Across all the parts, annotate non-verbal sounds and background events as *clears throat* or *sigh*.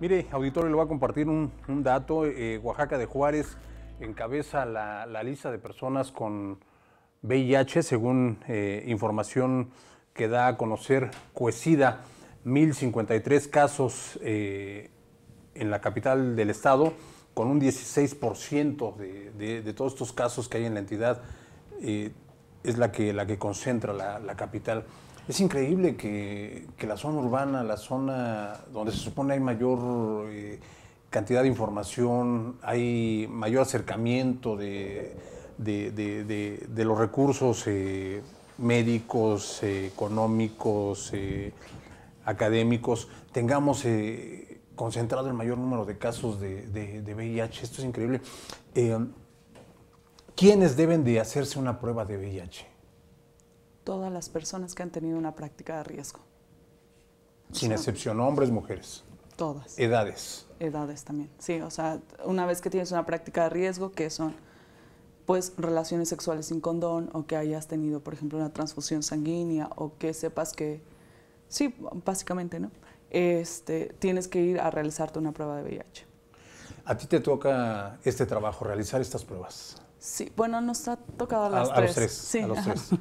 Mire, auditorio, le voy a compartir un, dato. Eh, Oaxaca de Juárez encabeza la, lista de personas con VIH, según eh, información que da a conocer Coesida. 1.053 casos eh, en la capital del estado, con un 16% de, todos estos casos que hay en la entidad, es la que, la que concentra la, la capital. Es increíble que, la zona urbana, la zona donde se supone hay mayor eh, cantidad de información, hay mayor acercamiento de, los recursos eh, médicos, eh, económicos, académicos, tengamos concentrado el mayor número de casos de, VIH. Esto es increíble. ¿Quiénes deben de hacerse una prueba de VIH? todas las personas que han tenido una práctica de riesgo. Sin excepción, hombres, mujeres. Todas. Edades. Edades también. Sí, o sea, una vez que tienes una práctica de riesgo, que son pues relaciones sexuales sin condón o que hayas tenido, por ejemplo, una transfusión sanguínea o que sepas que, sí, básicamente, ¿no? Este, tienes que ir a realizarte una prueba de VIH. ¿A ti te toca este trabajo, realizar estas pruebas? Sí, bueno, nos ha tocado a las tres. A los tres. Sí. A los tres. *laughs*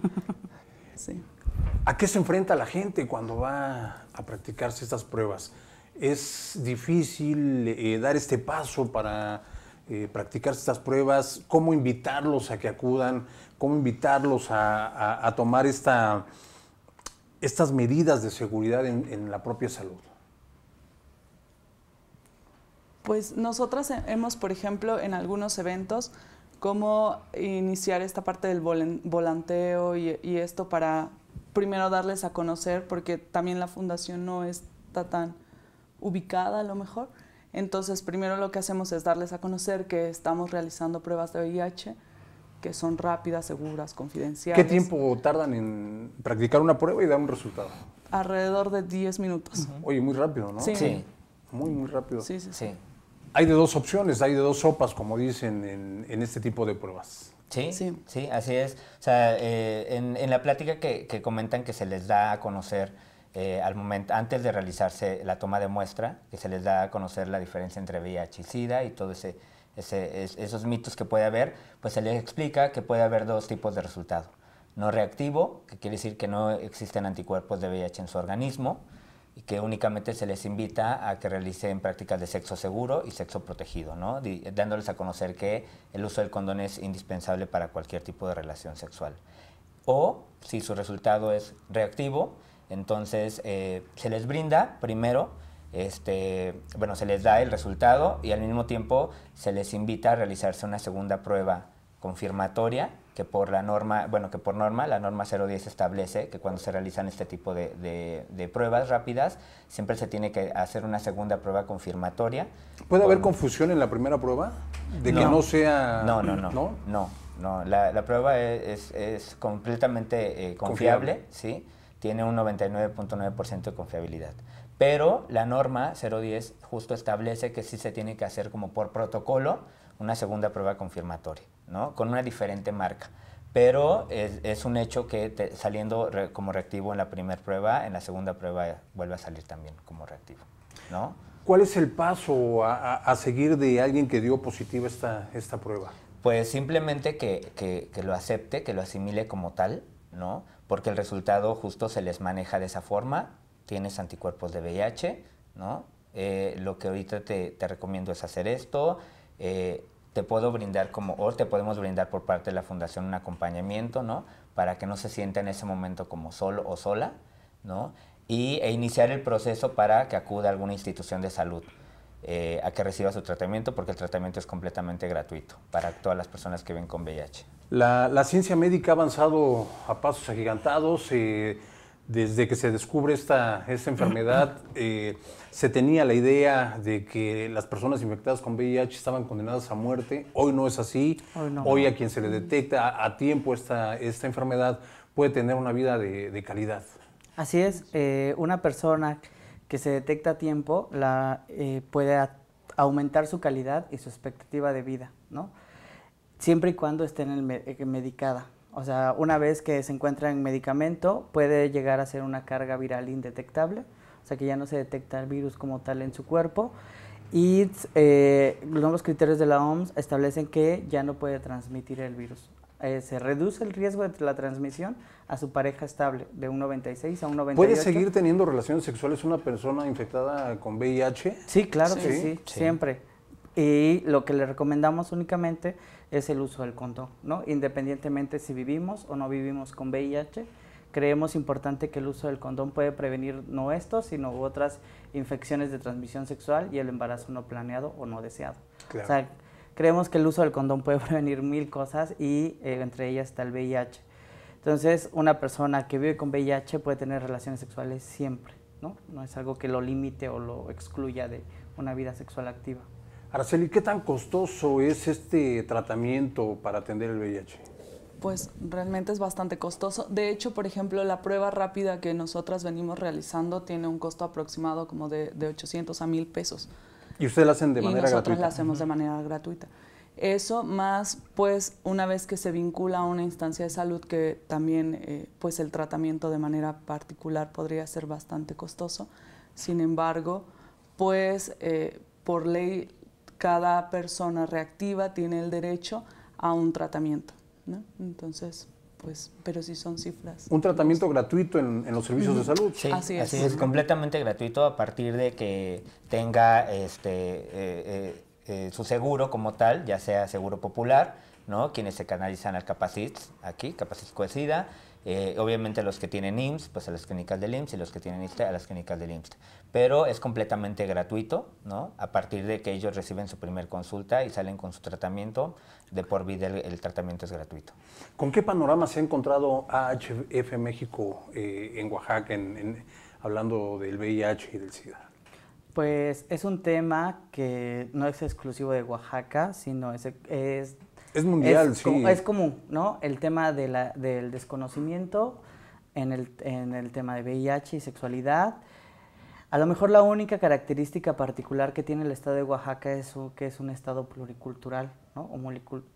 ¿A qué se enfrenta la gente cuando va a practicarse estas pruebas? ¿Es difícil eh, dar este paso para eh, practicarse estas pruebas? ¿Cómo invitarlos a que acudan? ¿Cómo invitarlos a, tomar estas medidas de seguridad en, en la propia salud? Pues nosotras hemos, por ejemplo, en algunos eventos cómo iniciar esta parte del volanteo y, esto para primero darles a conocer, porque también la fundación no está tan ubicada a lo mejor. Entonces, primero lo que hacemos es darles a conocer que estamos realizando pruebas de VIH, que son rápidas, seguras, confidenciales. ¿Qué tiempo tardan en practicar una prueba y dar un resultado? Alrededor de 10 minutos. Oye, muy rápido, ¿no? Sí. Muy, muy rápido. sí, sí. sí hay de dos opciones, hay de dos sopas, como dicen en, este tipo de pruebas. Sí, sí, sí así es. O sea, eh, en, la plática que, comentan que se les da a conocer eh, al momento, antes de realizarse la toma de muestra, que se les da a conocer la diferencia entre VIH y SIDA y todos esos mitos que puede haber, pues se les explica que puede haber dos tipos de resultado. No reactivo, que quiere decir que no existen anticuerpos de VIH en su organismo, y que únicamente se les invita a que realicen prácticas de sexo seguro y sexo protegido, ¿no? dándoles a conocer que el uso del condón es indispensable para cualquier tipo de relación sexual. O si su resultado es reactivo, entonces eh, se les brinda primero, este, bueno, se les da el resultado y al mismo tiempo se les invita a realizarse una segunda prueba confirmatoria que por la norma, bueno, que por norma, la norma 010 establece que cuando se realizan este tipo de, pruebas rápidas, siempre se tiene que hacer una segunda prueba confirmatoria. ¿Puede haber confusión en la primera prueba? De no, que no sea... No, no, no. No, no. La, prueba e, es, completamente eh, confiable, confiable, ¿sí? Tiene un 99.9% de confiabilidad. Pero la norma 010 justo establece que sí se tiene que hacer como por protocolo una segunda prueba confirmatoria. Con una diferente marca. Pero es, un hecho que saliendo como reactivo en la primera prueba, en la segunda prueba vuelve a salir también como reactivo, ¿no? ¿Cuál es el paso a, seguir de alguien que dio positivo esta, esta prueba? Pues simplemente que, lo acepte, que lo asimile como tal, ¿no? Porque el resultado justo se les maneja de esa forma, tienes anticuerpos de VIH, ¿no? Eh, lo que ahorita te, recomiendo es hacer esto, eh, te puedo brindar como, o te podemos brindar por parte de la fundación un acompañamiento, ¿no? Para que no se sienta en ese momento como solo o sola, ¿no? Y, e iniciar el proceso para que acuda a alguna institución de salud. Eh, a que reciba su tratamiento, porque el tratamiento es completamente gratuito para todas las personas que viven con VIH. La, ciencia médica ha avanzado a pasos agigantados. y eh, desde que se descubre esta, esta enfermedad, *clears throat* eh, se tenía la idea de que las personas infectadas con VIH estaban condenadas a muerte. Hoy no es así. Hoy, a quien se le detecta a, tiempo esta, esta, enfermedad puede tener una vida de, calidad. Así es. Eh, una persona que se detecta a tiempo la, eh, puede aumentar su calidad y su expectativa de vida, ¿no? Siempre y cuando esté en el medicada. O sea, una vez que se encuentra en medicamento, puede llegar a ser una carga viral indetectable, o sea que ya no se detecta el virus como tal en su cuerpo. Y eh, los criterios de la OMS establecen que ya no puede transmitir el virus. Eh, se reduce el riesgo de la transmisión a su pareja estable, de un 96 a un 98. ¿Puede seguir teniendo relaciones sexuales una persona infectada con VIH? Sí, claro que sí. siempre. Y lo que le recomendamos únicamente es el uso del condón, ¿no? Independientemente si vivimos o no vivimos con VIH, creemos importante que el uso del condón puede prevenir no esto, sino otras infecciones de transmisión sexual y el embarazo no planeado o no deseado. creemos que el uso del condón puede *laughs* prevenir mil cosas y eh, entre ellas está el VIH. Entonces, una persona que vive con VIH puede tener relaciones sexuales siempre, ¿no? No es algo que lo limite o lo excluya de una vida sexual activa. Araceli, ¿qué tan costoso es este tratamiento para atender el VIH? Pues realmente es bastante costoso. De hecho, por ejemplo, la prueba rápida que nosotras venimos realizando tiene un costo aproximado como de, 800 a 1000 pesos. ¿Y ustedes la hacen de manera gratuita. nosotros la hacemos de manera gratuita. Eso más, pues, una vez que se vincula a una instancia de salud que también, eh, pues, el tratamiento de manera particular podría ser bastante costoso. Sin embargo, pues, eh, por ley cada persona reactiva tiene el derecho a un tratamiento. ¿no? Entonces, pues, pero sí son cifras. Un tratamiento gratuito en, los servicios de salud. Sí, así es. es, completamente gratuito a partir de que tenga este, eh, eh, eh, su seguro como tal, ya sea seguro popular, ¿no? Quienes se canalizan al Capacit, aquí, Capacit Cohesida, eh, obviamente los que tienen IMSS, pues a las clínicas del IMSS y los que tienen ISTE a las clínicas del IMSS. Pero es completamente gratuito, ¿no? A partir de que ellos reciben su primer consulta y salen con su tratamiento, de por vida el, tratamiento es gratuito. ¿Con qué panorama se ha encontrado AHF México eh, en Oaxaca, hablando del VIH y del SIDA? Pues es un tema que no es exclusivo de Oaxaca, sino es es mundial, es, sí. es común, ¿no? El tema de la, del desconocimiento en el, en el tema de VIH y sexualidad. A lo mejor la única característica particular que tiene el estado de Oaxaca es que es un estado pluricultural ¿no? o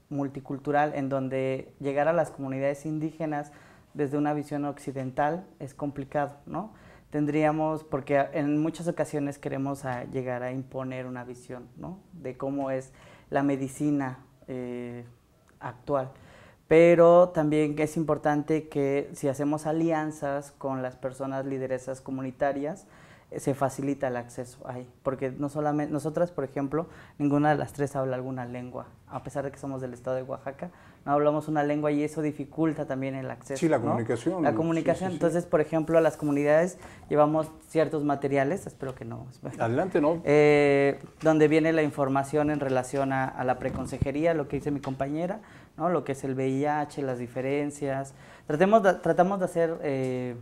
multicultural, en donde llegar a las comunidades indígenas desde una visión occidental es complicado, ¿no? Tendríamos, porque en muchas ocasiones queremos llegar a imponer una visión, ¿no? De cómo es la medicina eh, actual, Pero también es importante que si hacemos alianzas con las personas lideresas comunitarias, eh, se facilita el acceso ahí. Porque no solamente, nosotras, por ejemplo, ninguna de las tres habla alguna lengua, a pesar de que somos del estado de Oaxaca, no hablamos una lengua y eso dificulta también el acceso. Sí, la comunicación. La comunicación. Entonces, por ejemplo, a las comunidades llevamos ciertos materiales, espero que no. Adelante, ¿no? Eh, donde viene la información en relación a, la preconsejería, lo que dice mi compañera, ¿no? lo que es el VIH, las diferencias. Tratemos tratamos de hacer eh,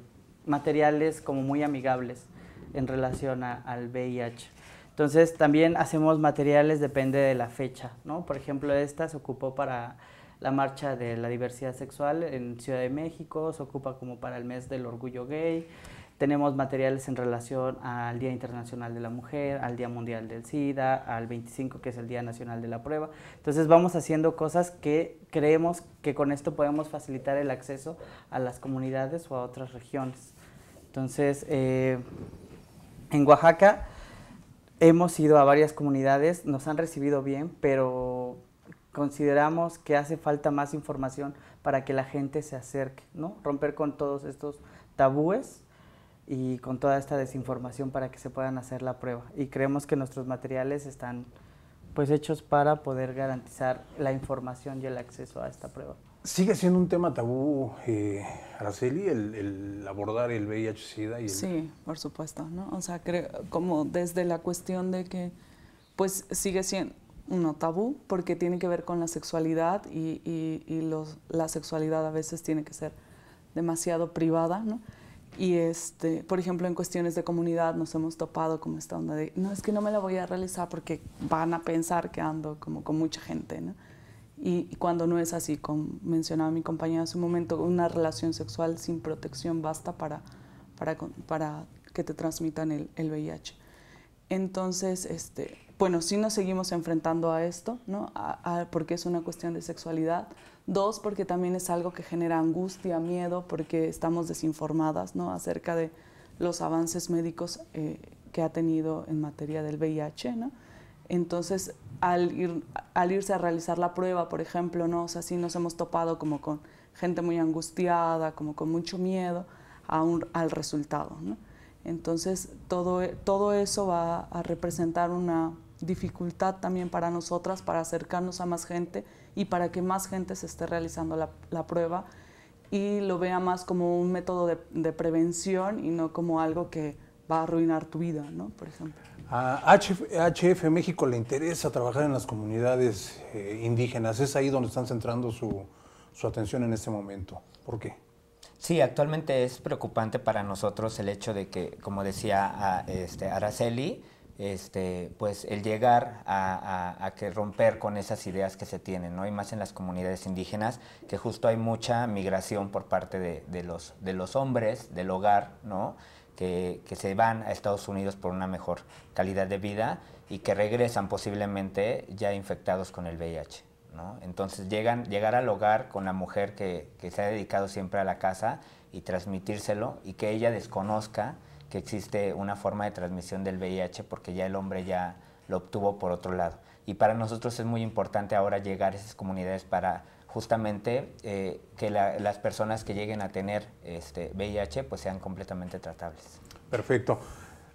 materiales como muy amigables en relación al VIH. Entonces también hacemos materiales depende de la fecha, ¿no? Por ejemplo, esta se ocupó para la marcha de la diversidad sexual en Ciudad de México, se ocupa como para el mes del orgullo gay. Tenemos materiales en relación al Día Internacional de la Mujer, al Día Mundial del SIDA, al 25 que es el Día Nacional de la Prueba. Entonces vamos haciendo cosas que creemos que con esto podemos facilitar el acceso a las comunidades o a otras regiones. Entonces, eh, en Oaxaca hemos ido a varias comunidades, nos han recibido bien, pero consideramos que hace falta más información para que la gente se acerque, ¿no? Romper con todos estos tabúes y con toda esta desinformación para que se puedan hacer la prueba. Y creemos que nuestros materiales están pues hechos para poder garantizar la información y el acceso a esta prueba. Sigue siendo un tema tabú, eh, Araceli, el, abordar el VIH-Sida. Sí, por supuesto, ¿no? O sea, como desde la cuestión de que, pues sigue siendo, uno tabú porque tiene que ver con la sexualidad y, y, y los, la sexualidad a veces tiene que ser demasiado privada, ¿no? Y este, por ejemplo, en cuestiones de comunidad nos hemos topado con esta onda de, no, es que no me la voy a realizar porque van a pensar que ando como con mucha gente, ¿no? Y, cuando no es así, como mencionaba mi compañera hace un momento, una relación sexual sin protección basta para, para, para que te transmitan el, el VIH. Entonces, este, bueno, sí nos seguimos enfrentando a esto, ¿no? porque es una cuestión de sexualidad. Dos, porque también es algo que genera angustia, miedo, porque estamos desinformadas, ¿no? Acerca de los avances médicos eh, que ha tenido en materia del VIH, ¿no? Entonces, al, ir, al irse a realizar la prueba, por ejemplo, ¿no? O sea, sí nos hemos topado como con gente muy angustiada, como con mucho miedo a al resultado, ¿no? Entonces, todo, todo eso va a representar una dificultad también para nosotras, para acercarnos a más gente y para que más gente se esté realizando la, la prueba y lo vea más como un método de, prevención y no como algo que va a arruinar tu vida, ¿no? Por ejemplo. A HF, México le interesa trabajar en las comunidades eh, indígenas. Es ahí donde están centrando su, su atención en este momento. ¿Por qué? Sí, actualmente es preocupante para nosotros el hecho de que, como decía este, Araceli, este, pues el llegar a, que romper con esas ideas que se tienen, ¿no? Y más en las comunidades indígenas, que justo hay mucha migración por parte de, los, hombres del hogar, que, se van a Estados Unidos por una mejor calidad de vida y que regresan posiblemente ya infectados con el VIH. Entonces llegan, llegar al hogar con la mujer que, se ha dedicado siempre a la casa y transmitírselo y que ella desconozca que existe una forma de transmisión del VIH porque ya el hombre ya lo obtuvo por otro lado. Y para nosotros es muy importante ahora llegar a esas comunidades para justamente eh, que las personas que lleguen a tener este VIH pues sean completamente tratables. Perfecto.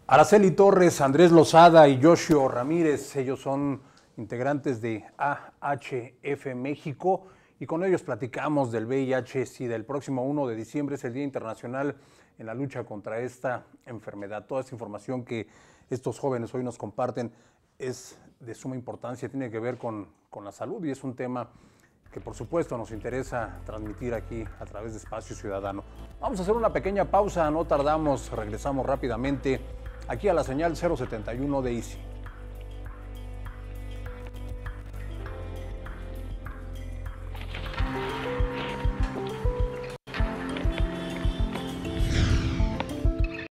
Araceli Torres, Andrés Lozada y Yoshio Ramírez, ellos son integrantes de AHF México, y con ellos platicamos del VIH-Sida. del próximo 1 de diciembre es el Día Internacional en la lucha contra esta enfermedad. Toda esta información que estos jóvenes hoy nos comparten es de suma importancia, tiene que ver con, con la salud y es un tema que por supuesto nos interesa transmitir aquí a través de Espacio Ciudadano. Vamos a hacer una pequeña pausa, no tardamos, regresamos rápidamente aquí a la señal 071 de ICI.